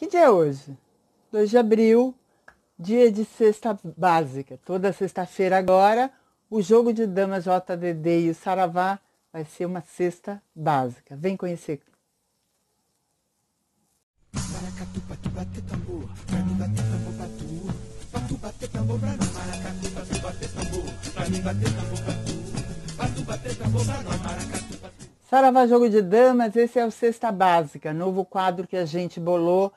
Que dia é hoje? 2 de abril, dia de sexta básica. Toda sexta-feira agora, o jogo de damas JDD e o Saravá vai ser uma sexta básica. Vem conhecer. Saravá Jogo de Damas, esse é o Sexta Básica, novo quadro que a gente bolou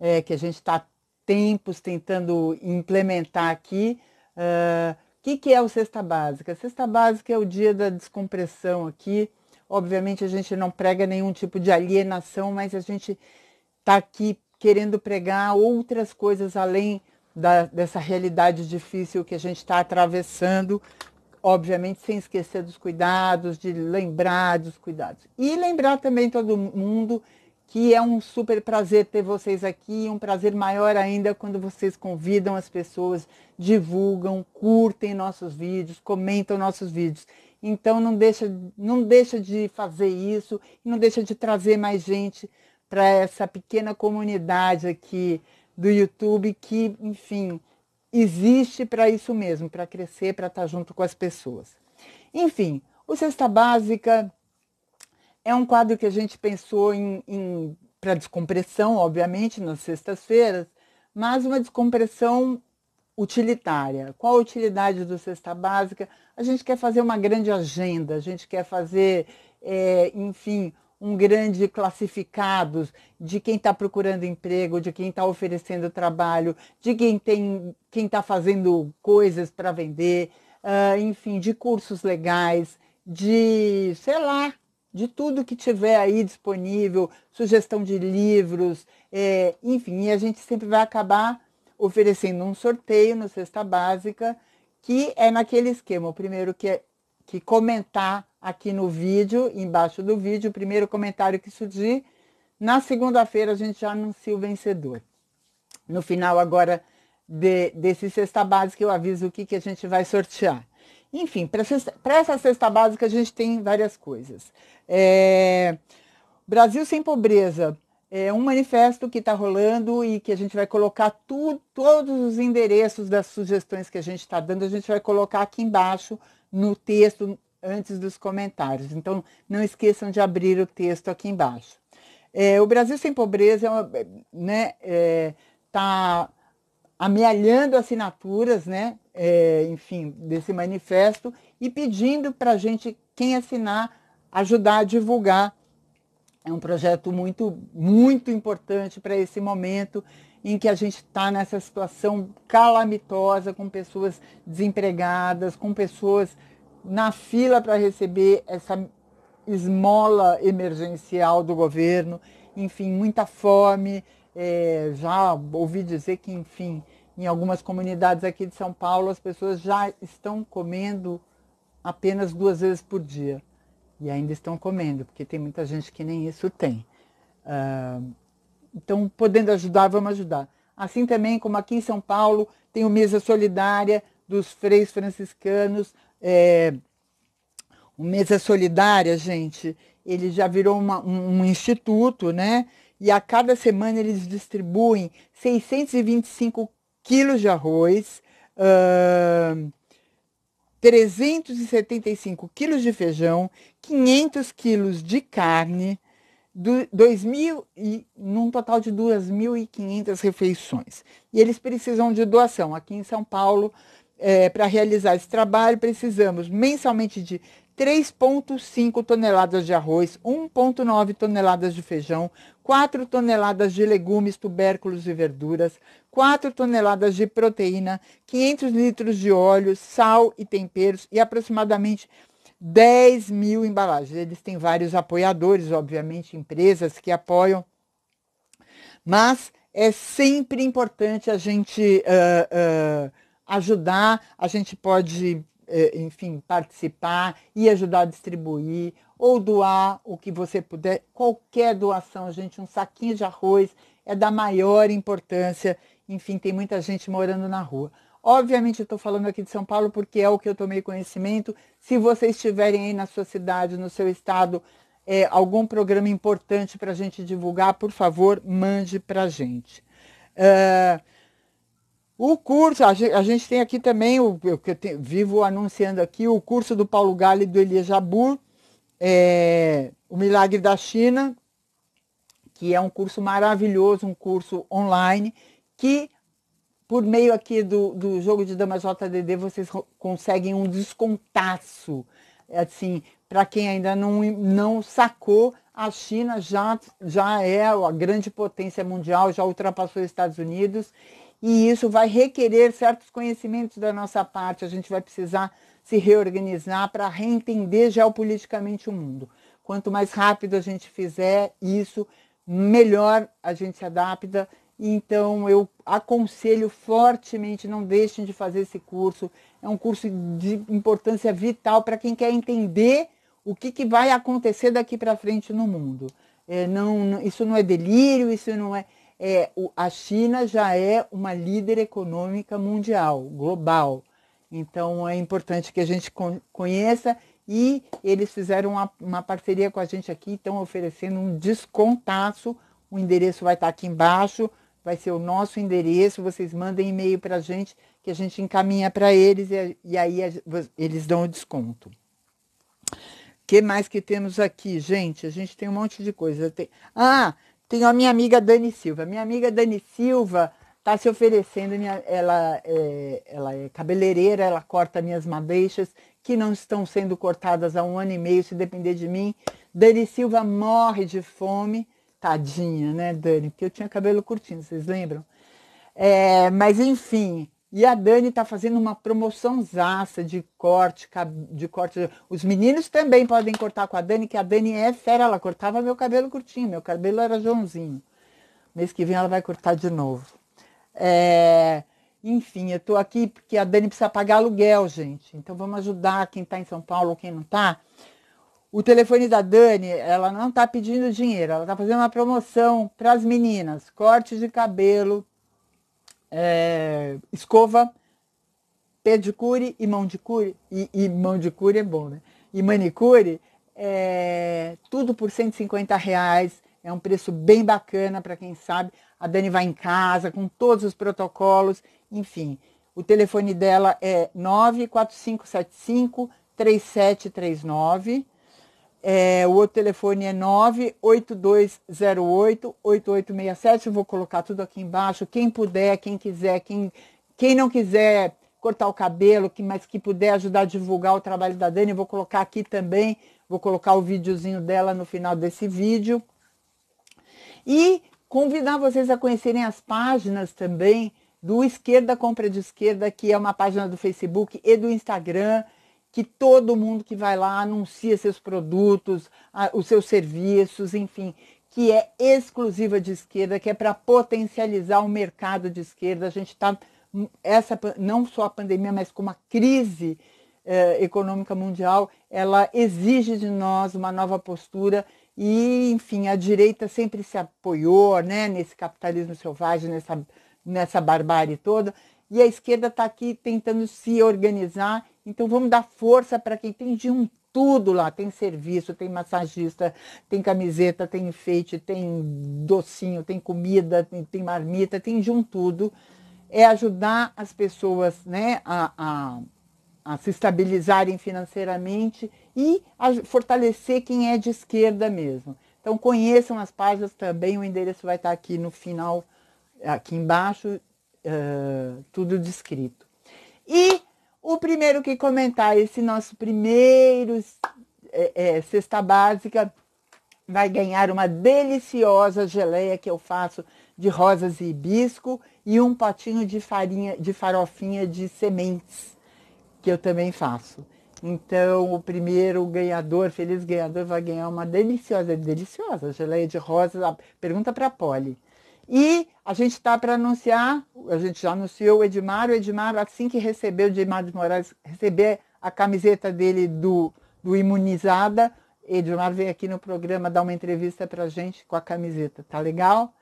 é, que a gente está tempos tentando implementar aqui. O uh, ah, que, que é o cesta básica? A cesta básica é o dia da descompressão aqui. Obviamente a gente não prega nenhum tipo de alienação, mas a gente está aqui querendo pregar outras coisas além da, dessa realidade difícil que a gente está atravessando, obviamente sem esquecer dos cuidados, de lembrar dos cuidados. E lembrar também todo mundo que é um super prazer ter vocês aqui, um prazer maior ainda quando vocês convidam as pessoas, divulgam, curtem nossos vídeos, comentam nossos vídeos. Então não deixa, não deixa de fazer isso, não deixa de trazer mais gente para essa pequena comunidade aqui do YouTube que, enfim, existe para isso mesmo, para crescer, para estar tá junto com as pessoas. Enfim, o Cesta Básica é um quadro que a gente pensou em, em para descompressão, obviamente, nas sextas-feiras, mas uma descompressão utilitária. Qual a utilidade do cesta básica? A gente quer fazer uma grande agenda, a gente quer fazer, é, enfim, um grande classificados de quem está procurando emprego, de quem está oferecendo trabalho, de quem tem, quem está fazendo coisas para vender, uh, enfim, de cursos legais, de, sei lá, de tudo que tiver aí disponível, sugestão de livros, é, enfim, e a gente sempre vai acabar oferecendo um sorteio no Cesta Básica, que é naquele esquema. O primeiro que, é, que comentar aqui no vídeo, embaixo do vídeo, o primeiro comentário que surgir, na segunda-feira a gente já anuncia o vencedor. No final agora de, desse Cesta Básica eu aviso o que, que a gente vai sortear. Enfim, para essa cesta básica a gente tem várias coisas. É, Brasil sem pobreza é um manifesto que está rolando e que a gente vai colocar tu, todos os endereços das sugestões que a gente está dando, a gente vai colocar aqui embaixo no texto antes dos comentários. Então, não esqueçam de abrir o texto aqui embaixo. É, o Brasil sem pobreza está é né, é, tá amealhando assinaturas, né? é, enfim, desse manifesto e pedindo para a gente, quem assinar, ajudar a divulgar. É um projeto muito, muito importante para esse momento em que a gente está nessa situação calamitosa, com pessoas desempregadas, com pessoas na fila para receber essa esmola emergencial do governo, enfim, muita fome. É, já ouvi dizer que, enfim, em algumas comunidades aqui de São Paulo, as pessoas já estão comendo apenas duas vezes por dia. E ainda estão comendo, porque tem muita gente que nem isso tem. Uh, então, podendo ajudar, vamos ajudar. Assim também como aqui em São Paulo tem o Mesa Solidária dos Freis Franciscanos. É, o Mesa Solidária, gente, ele já virou uma, um, um instituto, né? E a cada semana eles distribuem 625 quilos de arroz, uh, 375 quilos de feijão, 500 quilos de carne, do, mil e num total de 2.500 refeições. E eles precisam de doação. Aqui em São Paulo, é, para realizar esse trabalho, precisamos mensalmente de 3,5 toneladas de arroz, 1,9 toneladas de feijão, 4 toneladas de legumes, tubérculos e verduras, 4 toneladas de proteína, 500 litros de óleo, sal e temperos e aproximadamente 10 mil embalagens. Eles têm vários apoiadores, obviamente, empresas que apoiam, mas é sempre importante a gente uh, uh, ajudar, a gente pode, uh, enfim, participar e ajudar a distribuir ou doar o que você puder. Qualquer doação, gente, um saquinho de arroz é da maior importância. Enfim, tem muita gente morando na rua. Obviamente, eu estou falando aqui de São Paulo porque é o que eu tomei conhecimento. Se vocês tiverem aí na sua cidade, no seu estado, é, algum programa importante para a gente divulgar, por favor, mande para a gente. Ah, o curso, a gente, tem aqui também, o, eu, vivo anunciando aqui, o curso do Paulo Gale e do Elia Jabur, é, O Milagre da China, que é um curso maravilhoso, um curso online, que por meio aqui do, do jogo de damas JDD vocês conseguem um descontaço, assim, para quem ainda não, não sacou, a China já, já é a grande potência mundial, já ultrapassou os Estados Unidos, e isso vai requerer certos conhecimentos da nossa parte. A gente vai precisar se reorganizar para reentender geopoliticamente o mundo. Quanto mais rápido a gente fizer isso, melhor a gente se adapta. Então eu aconselho fortemente, não deixem de fazer esse curso. É um curso de importância vital para quem quer entender o que, que vai acontecer daqui para frente no mundo. É, não, isso não é delírio, isso não é, é. A China já é uma líder econômica mundial, global. Então é importante que a gente conheça e eles fizeram uma, uma parceria com a gente aqui, estão oferecendo um descontaço. O endereço vai estar aqui embaixo, vai ser o nosso endereço. Vocês mandem e-mail para a gente que a gente encaminha para eles e, e aí a, eles dão o desconto. O que mais que temos aqui, gente? A gente tem um monte de coisa. Tem... Ah, tenho a minha amiga Dani Silva. Minha amiga Dani Silva está se oferecendo, minha, ela, é, ela é cabeleireira, ela corta minhas madeixas, que não estão sendo cortadas há um ano e meio, se depender de mim. Dani Silva morre de fome, tadinha, né, Dani? Porque eu tinha cabelo curtinho, vocês lembram? É, mas enfim, e a Dani está fazendo uma promoção zaça de corte, de corte. Os meninos também podem cortar com a Dani, que a Dani é fera, ela cortava meu cabelo curtinho, meu cabelo era Joãozinho. Mês que vem ela vai cortar de novo. É, enfim, eu estou aqui porque a Dani precisa pagar aluguel, gente. Então vamos ajudar quem está em São Paulo ou quem não está. O telefone da Dani, ela não está pedindo dinheiro, ela está fazendo uma promoção para as meninas: corte de cabelo, é, escova, pedicure e mão de cure. E, e mão de cure é bom, né? E manicure, é, tudo por 150 reais. É um preço bem bacana para quem sabe. A Dani vai em casa com todos os protocolos, enfim. O telefone dela é 94575 3739. É, o outro telefone é 98208-8867. Eu vou colocar tudo aqui embaixo. Quem puder, quem quiser, quem, quem não quiser cortar o cabelo, que, mas que puder ajudar a divulgar o trabalho da Dani, eu vou colocar aqui também. Vou colocar o videozinho dela no final desse vídeo. E convidar vocês a conhecerem as páginas também do Esquerda Compra de Esquerda, que é uma página do Facebook e do Instagram, que todo mundo que vai lá anuncia seus produtos, os seus serviços, enfim, que é exclusiva de esquerda, que é para potencializar o mercado de esquerda. A gente está, hum, essa não só a pandemia, mas com uma crise eh, econômica mundial, ela exige de nós uma nova postura e, enfim, a direita sempre se apoiou né, nesse capitalismo selvagem, nessa, nessa barbárie toda. E a esquerda está aqui tentando se organizar. Então, vamos dar força para quem tem de um tudo lá. Tem serviço, tem massagista, tem camiseta, tem enfeite, tem docinho, tem comida, tem, tem marmita, tem de um tudo. É ajudar as pessoas né, a, a a se estabilizarem financeiramente e a fortalecer quem é de esquerda mesmo. Então conheçam as páginas também, o endereço vai estar aqui no final, aqui embaixo, uh, tudo descrito. E o primeiro que comentar esse nosso primeiro é, é, cesta básica vai ganhar uma deliciosa geleia que eu faço de rosas e hibisco e um potinho de farinha de farofinha de sementes que eu também faço. Então, o primeiro ganhador, feliz ganhador, vai ganhar uma deliciosa, deliciosa geleia de rosa. Pergunta para a Polly. E a gente está para anunciar, a gente já anunciou o Edmar. O Edmar, assim que recebeu o Edmar de Moraes, receber a camiseta dele do, do Imunizada, Edmar veio aqui no programa dar uma entrevista para a gente com a camiseta. Tá legal?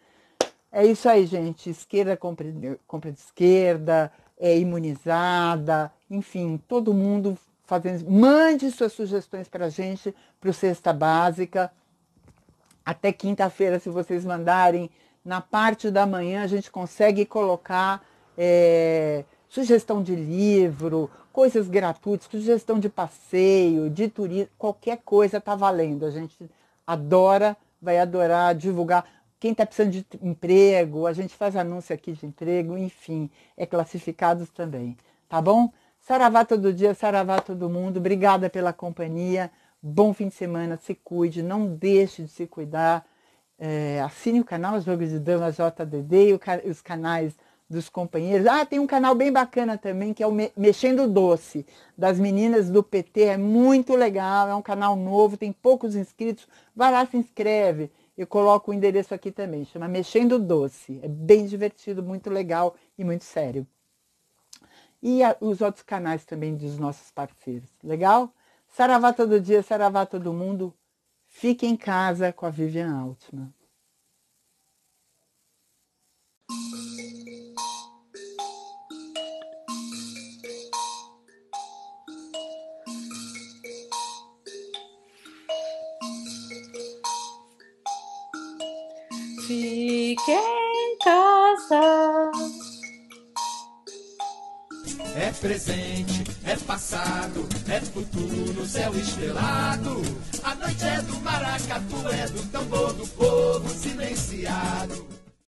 É isso aí, gente. Esquerda, compra de esquerda, é, imunizada, enfim, todo mundo fazendo. Mande suas sugestões para a gente, para o sexta Básica. Até quinta-feira, se vocês mandarem, na parte da manhã a gente consegue colocar é, sugestão de livro, coisas gratuitas, sugestão de passeio, de turismo, qualquer coisa está valendo. A gente adora, vai adorar divulgar quem está precisando de emprego, a gente faz anúncio aqui de emprego, enfim, é classificado também, tá bom? Saravá todo dia, saravá todo mundo, obrigada pela companhia, bom fim de semana, se cuide, não deixe de se cuidar, é, assine o canal Jogo de Dama JDD e os canais dos companheiros. Ah, tem um canal bem bacana também, que é o Mexendo Doce, das meninas do PT. É muito legal, é um canal novo, tem poucos inscritos. Vai lá, se inscreve eu coloco o endereço aqui também, chama Mexendo Doce. É bem divertido, muito legal e muito sério. E a, os outros canais também dos nossos parceiros. Legal? Saravá todo dia, saravá todo mundo. Fique em casa com a Vivian Altman. fique em casa. É presente, é passado, é futuro, céu estrelado. A noite é do maracatu, é do tambor do povo silenciado.